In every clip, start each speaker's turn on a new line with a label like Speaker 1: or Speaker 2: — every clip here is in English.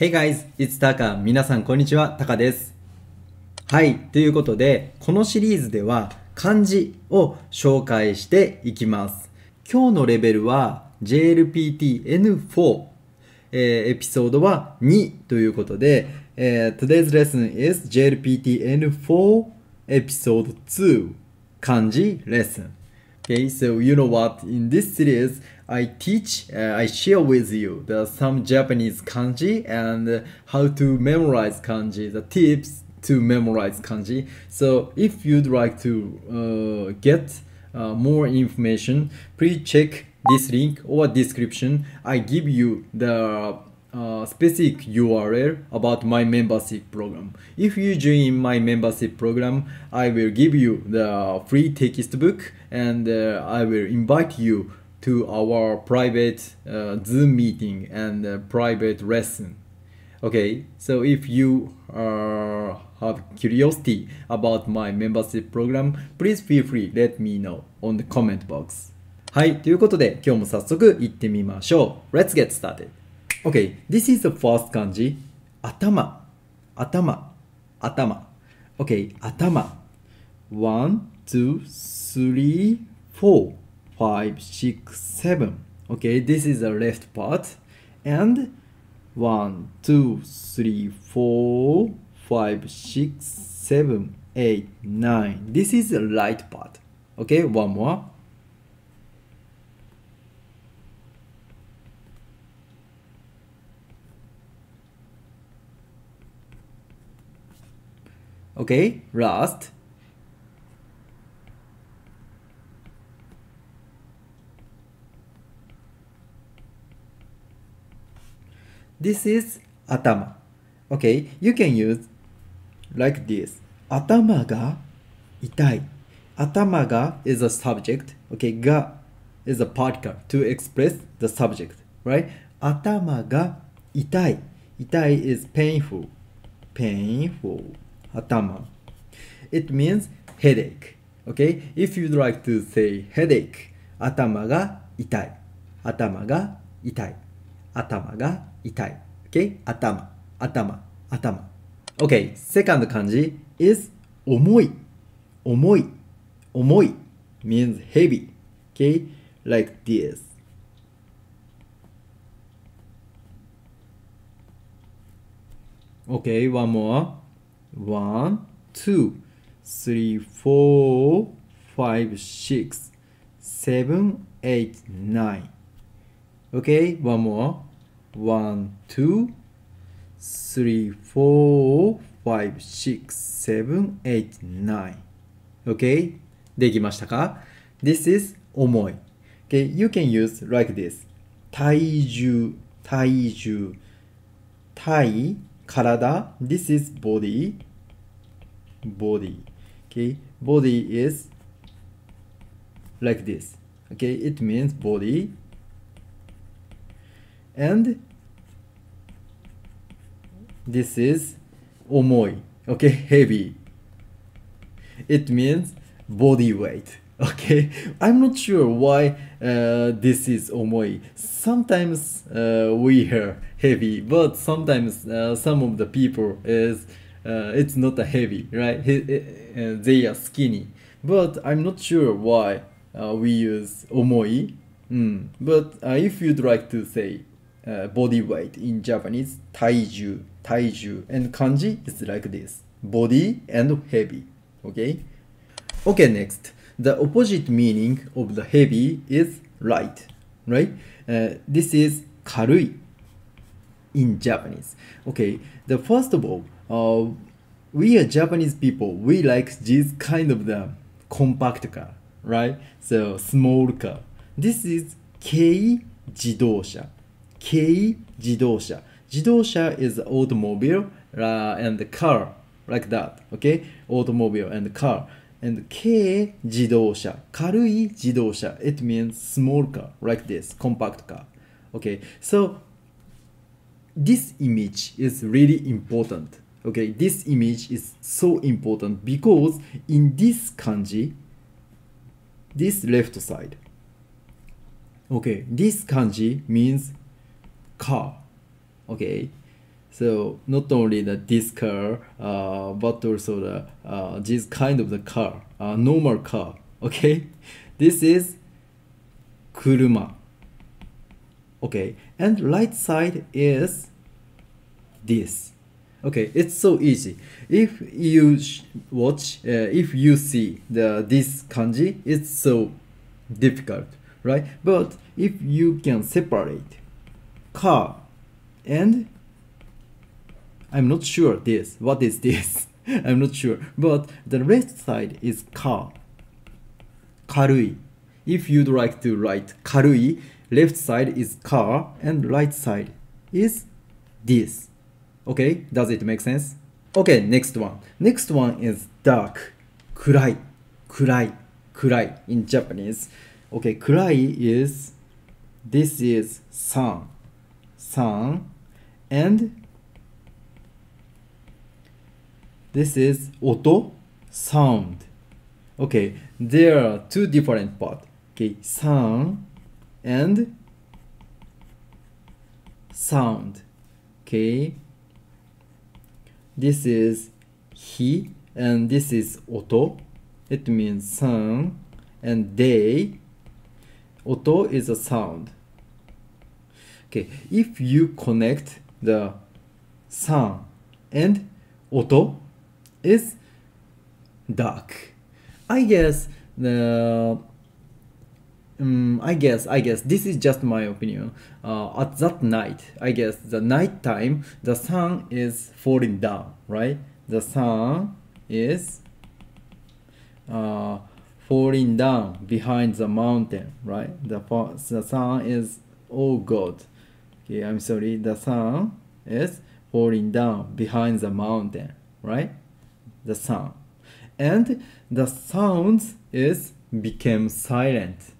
Speaker 1: Hey guys, it's Taka. 皆さんこんにちは、Taka です。はい、ということで、このシリーズでは漢字を紹介していきます。今日のレベルは JLPTN4、えー、エピソードは2ということで、えー、Today's lesson is JLPTN4 エピソード2漢字レッスン。okay so you know what in this series I teach uh, I share with you the some Japanese kanji and uh, how to memorize kanji the tips to memorize kanji so if you'd like to uh, get uh, more information please check this link or description I give you the uh, specific URL about my membership program. If you join my membership program, I will give you the free textbook and uh, I will invite you to our private uh, Zoom meeting and uh, private lesson. Okay, so if you uh, have curiosity about my membership program, please feel free let me know on the comment box. はい、ということで今日も早速行ってみましょう。Let's get started! Okay, this is the first kanji. Atama, atama, atama. Okay, atama. One, two, three, four, five, six, seven. Okay, this is the left part. And one, two, three, four, five, six, seven, eight, nine. This is the right part. Okay, one more. okay rust this is atama okay you can use like this atama ga itai atama ga is a subject okay ga is a particle to express the subject right atama ga itai itai is painful painful atama. It means headache. Okay? If you'd like to say headache, 頭が痛い。頭が痛い。頭が痛い。Okay? 頭、頭、頭。Okay, second k a 漢字 is 重い。重い。重い means heavy. Okay? Like this. Okay, one more. one, two, three, four, five, six, seven, eight, nine. Okay, one more. One, two, three, four, five, six, seven, eight, nine. Okay, できましたか This is 重い。Okay, you can use like this. 体重、体重、体重。Karada, this is body, body, okay? Body is like this, okay? It means body. And this is omoi, okay? Heavy. It means body weight, okay i'm not sure why uh, this is omoi sometimes uh, we hear heavy but sometimes uh, some of the people is uh, it's not a heavy right uh, they are skinny but i'm not sure why uh, we use omoi mm. but if you'd like to say body weight in japanese taiju taiju and kanji is like this body and heavy okay okay next the opposite meaning of the heavy is light, right? Uh, this is karui in Japanese. Okay, the first of all, uh, we are Japanese people. We like this kind of the compact car, right? So small car. This is kei jidosha. Kei jidosha. Jidosha is automobile uh, and the car like that. Okay, automobile and car. And K It means small car like this compact car Okay so this image is really important Okay this image is so important because in this kanji this left side Okay this kanji means car Okay so not only the this car, uh, but also the uh, this kind of the car, uh, normal car. Okay, this is kuruma. Okay, and right side is this. Okay, it's so easy. If you watch, uh, if you see the this kanji, it's so difficult, right? But if you can separate car and I'm not sure this. What is this? I'm not sure. But the left side is ka. Karui. If you'd like to write karui, left side is ka and right side is this. Okay, does it make sense? Okay, next one. Next one is dark. Kurai. Kurai. Kurai in Japanese. Okay, kurai is this is sun. Sun and This is oto, sound. Okay, there are two different parts. Okay, sound and sound. Okay, this is he and this is oto. It means sound and they. Oto is a sound. Okay, if you connect the sound and oto is dark. I guess the um, I guess I guess this is just my opinion. Uh, at that night, I guess the night time the sun is falling down, right? The sun is uh, falling down behind the mountain, right? The the sun is oh god. Okay, I'm sorry. The sun is falling down behind the mountain, right? the sound and the sounds is became silent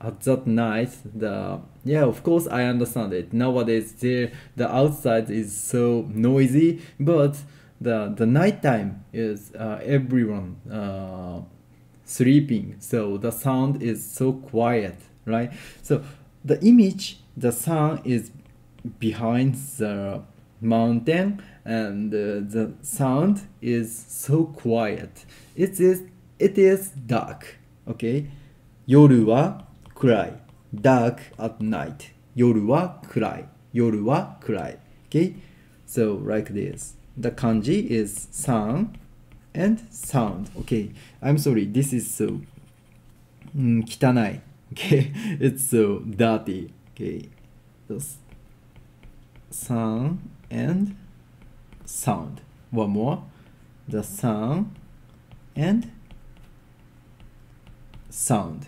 Speaker 1: at that night the yeah of course i understand it nowadays there the outside is so noisy but the the nighttime is uh, everyone uh, sleeping so the sound is so quiet right so the image the sound is behind the mountain and uh, the sound is so quiet. It is, it is dark. Okay. dark at night. Okay, So like this. The kanji is san, and sound. Okay. I'm sorry. This is so mm, kitanai. Okay, It's so dirty. Okay. san. and sound. One more. The sun and sound.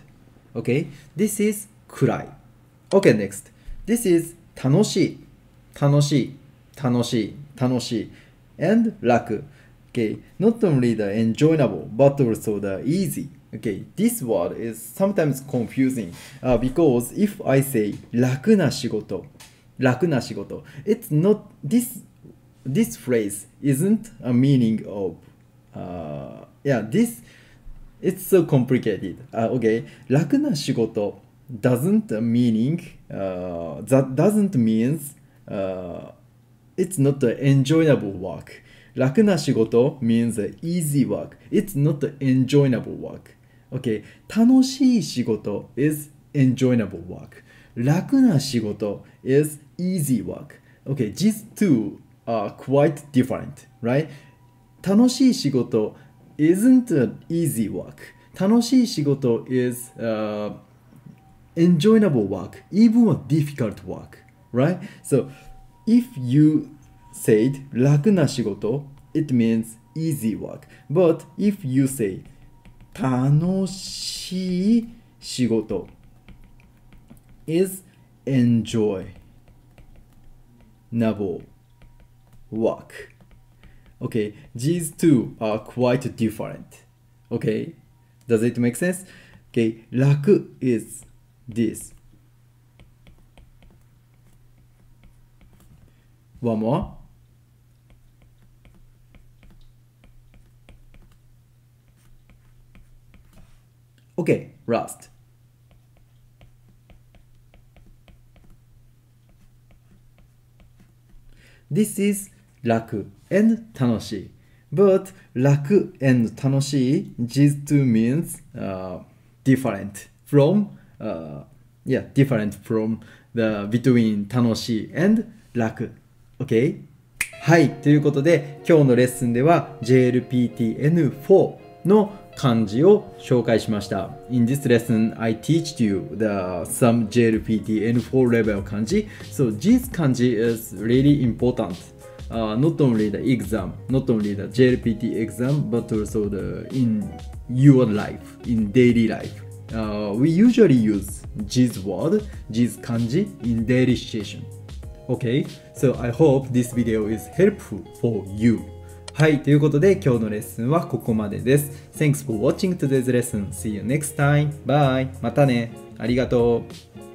Speaker 1: Okay, this is 暗い。Okay, next. This is 楽しい。楽しい。楽しい。楽しい。and 楽。Okay, not only the enjoyable, but also the easy. Okay, this word is sometimes confusing uh, because if I say 楽な仕事楽な仕事 It's not this this phrase isn't a meaning of uh, yeah this it's so complicated、uh, okay 楽な仕事 doesn't meaning uh, that doesn't means uh, it's not enjoyable work 楽な仕事 means easy work it's not enjoyable work okay 楽しい仕事 is enjoyable work 楽な仕事 is easy work. Okay, these two are quite different, right? 楽しい仕事 isn't an easy work. 楽しい仕事 is、uh, enjoyable work, even a difficult work, right? So if you said 楽な仕事 it means easy work. But if you say 楽しい仕事 is enjoy Naval walk. Okay, these two are quite different. Okay, does it make sense? Okay, raku is this. One more. Okay, rust. This is 楽 and 楽しい。But 楽 and 楽しい these two means、uh, different from、uh, yeah different from the between 楽しい and 楽 OK? はいということで今日のレッスンでは JLPTN4 の漢字を紹介しました。In this lesson, I teach you the some JLPT N4 level kanji. So this kanji is really important. Uh, not only the exam, not only the JLPT exam, but also the in your life, in daily life. Uh, we usually use this word, this kanji in daily situation. Okay, so I hope this video is helpful for you. はい、ということで今日のレッスンはここまでです。Thanks for watching today's lesson. See you next time. Bye. またね。ありがとう。